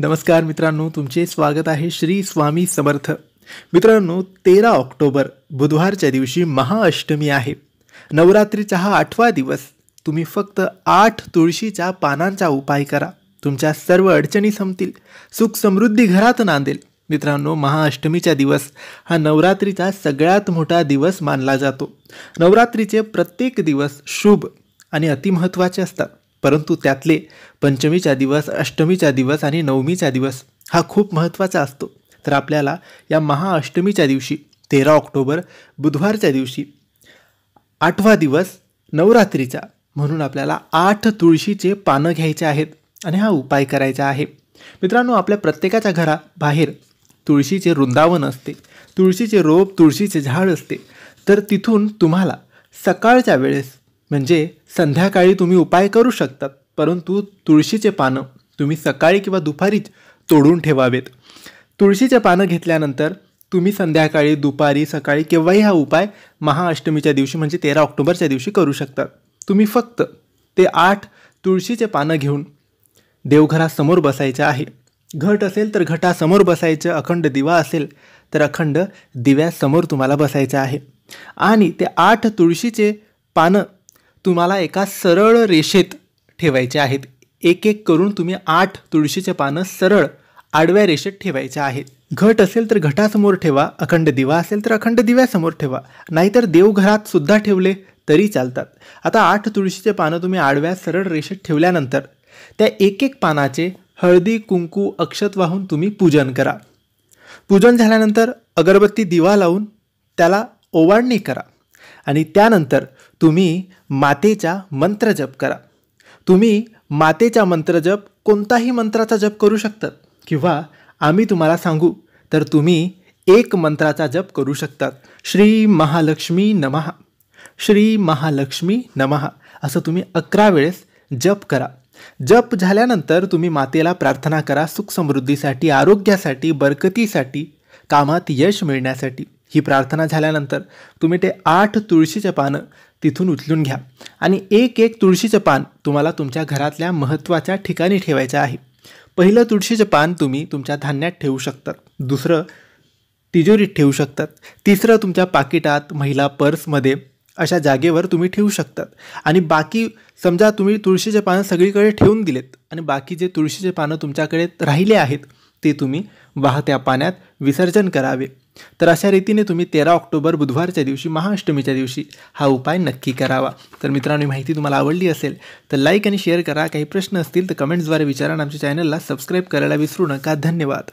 नमस्कार मित्रांनो तुमचे स्वागत आहे श्री स्वामी समर्थ मित्रांनो तेरा ऑक्टोबर बुधवारच्या दिवशी महाअष्टमी आहे नवरात्रीचा हा आठवा दिवस तुम्ही फक्त आठ तुळशीच्या पानांचा उपाय करा तुमच्या सर्व अडचणी संपतील सुख समृद्धी घरात नांदेल मित्रांनो महाअष्टमीचा दिवस हा नवरात्रीचा सगळ्यात मोठा दिवस मानला जातो नवरात्रीचे प्रत्येक दिवस शुभ आणि अतिमहत्त्वाचे असतात परंतु त्यातले पंचमीचा दिवस अष्टमीचा दिवस आणि नवमीचा दिवस हा खूप महत्त्वाचा असतो तर आपल्याला या महाअष्टमीच्या दिवशी तेरा ऑक्टोबर बुधवारच्या दिवशी आठवा दिवस नवरात्रीचा म्हणून आपल्याला आठ तुळशीचे पानं घ्यायचे आहेत आणि हा उपाय करायचा आहे मित्रांनो आपल्या प्रत्येकाच्या घराबाहेर तुळशीचे वृंदावन असते तुळशीचे रोप तुळशीचे झाड असते तर तिथून तुम्हाला सकाळच्या वेळेस म्हणजे संध्याकाळी तुम्ही उपाय करू शकतात परंतु तुळशीचे पानं तुम्ही सकाळी किंवा दुपारीच तोडून ठेवावेत तुळशीचे पानं घेतल्यानंतर तुम्ही संध्याकाळी दुपारी सकाळी केव्हाही हा उपाय महाअष्टमीच्या दिवशी म्हणजे तेरा ऑक्टोबरच्या दिवशी करू शकतात तुम्ही फक्त ते आठ तुळशीचे पानं घेऊन देवघरासमोर बसायचं आहे घट असेल तर घटासमोर बसायचं अखंड दिवा असेल तर अखंड दिव्यासमोर तुम्हाला बसायचं आहे आणि ते आठ तुळशीचे पानं तुम्हाला एका सरळ रेषेत ठेवायचे आहेत एक एक करून तुम्ही आठ तुळशीचे पानं सरळ आडव्या रेषेत ठेवायचे आहेत घट असेल तर घटासमोर ठेवा अखंड दिवा असेल तर अखंड दिव्यासमोर ठेवा नाहीतर देवघरात सुद्धा ठेवले तरी चालतात आता आठ तुळशीचे पानं तुम्ही आडव्या सरळ रेषेत ठेवल्यानंतर त्या एक एक पानाचे हळदी कुंकू अक्षत वाहून तुम्ही पूजन करा पूजन झाल्यानंतर अगरबत्ती दिवा लावून त्याला ओवाळणी करा आणि त्यानंतर तुम्ही मातेचा मंत्र जप करा तुम्ही मातेचा मंत्र जप कोणताही मंत्राचा जप करू शकतात किंवा आम्ही तुम्हाला सांगू तर तुम्ही एक मंत्राचा जप करू शकतात श्री महालक्ष्मी नमः श्री महालक्ष्मी नमः असं तुम्ही अकरा वेळेस जप करा जप झाल्यानंतर तुम्ही मातेला प्रार्थना करा सुखसमृद्धीसाठी आरोग्यासाठी बरकतीसाठी कामात यश मिळण्यासाठी ही प्रार्थना झाल्यानंतर तुम्ही ते आठ तुळशीचे पानं तिथून उचलून घ्या आणि एक एक तुळशीचं पान तुम्हाला तुमच्या घरातल्या महत्त्वाच्या ठिकाणी ठेवायचं आहे पहिलं तुळशीचं पान तुम्ही तुमच्या धान्यात ठेवू शकतात दुसरं तिजोरीत ठेवू शकतात तिसरं तुमच्या पाकिटात महिला पर्समध्ये अशा जागेवर तुम्ही ठेवू शकतात आणि बाकी समजा तुम्ही तुळशीचे पानं सगळीकडे ठेवून दिलेत आणि बाकी जे तुळशीचे पानं तुमच्याकडे राहिले आहेत ते तुम्ही वाहत्या पाण्यात विसर्जन करावे तर अशा रीतीने तुम्ही तेरा ऑक्टोबर बुधवारच्या दिवशी महाअष्टमीच्या दिवशी हा उपाय नक्की करावा तर मित्रांनो माहिती तुम्हाला आवडली असेल तर लाईक आणि शेअर करा काही प्रश्न असतील तर कमेंट्सद्वारे विचारा आमच्या चॅनलला सबस्क्राईब करायला विसरू नका धन्यवाद